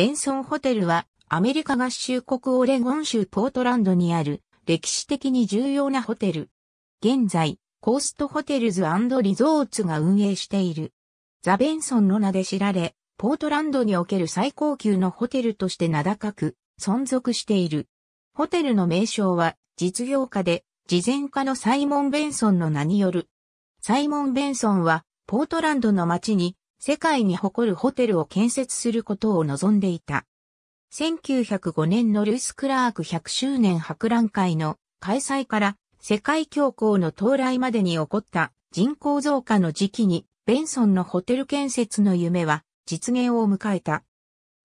ベンソンホテルはアメリカ合衆国オレゴン州ポートランドにある歴史的に重要なホテル。現在、コーストホテルズリゾーツが運営している。ザ・ベンソンの名で知られ、ポートランドにおける最高級のホテルとして名高く存続している。ホテルの名称は実業家で事前家のサイモン・ベンソンの名による。サイモン・ベンソンはポートランドの町に世界に誇るホテルを建設することを望んでいた。1905年のルイス・クラーク100周年博覧会の開催から世界恐慌の到来までに起こった人口増加の時期にベンソンのホテル建設の夢は実現を迎えた。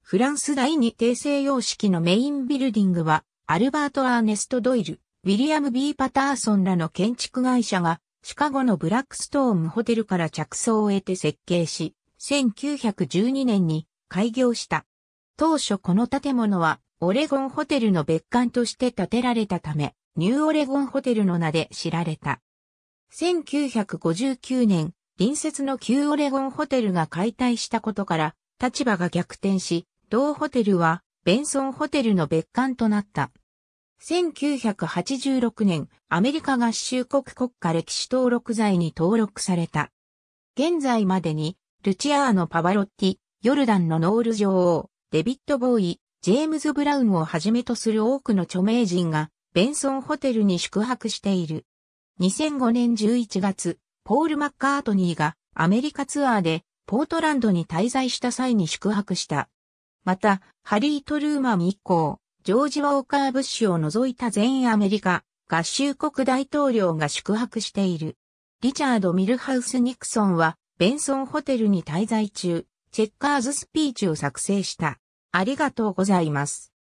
フランス第二帝政様式のメインビルディングはアルバート・アーネスト・ドイル、ウィリアム・ B・ パターソンらの建築会社がシカゴのブラックストーンホテルから着想を得て設計し、1912年に開業した。当初この建物はオレゴンホテルの別館として建てられたため、ニューオレゴンホテルの名で知られた。1959年、隣接の旧オレゴンホテルが解体したことから、立場が逆転し、同ホテルはベンソンホテルの別館となった。1986年、アメリカ合衆国国家歴史登録財に登録された。現在までにルチアーノ・パワロッティ、ヨルダンのノール女王、デビッド・ボーイ、ジェームズ・ブラウンをはじめとする多くの著名人が、ベンソンホテルに宿泊している。2005年11月、ポール・マッカートニーがアメリカツアーでポートランドに滞在した際に宿泊した。また、ハリー・トルーマン一行、ジョージ・ウォーカー・ブッシュを除いた全アメリカ、合衆国大統領が宿泊している。リチャード・ミルハウス・ニクソンはベンソンホテルに滞在中、チェッカーズスピーチを作成した。ありがとうございます。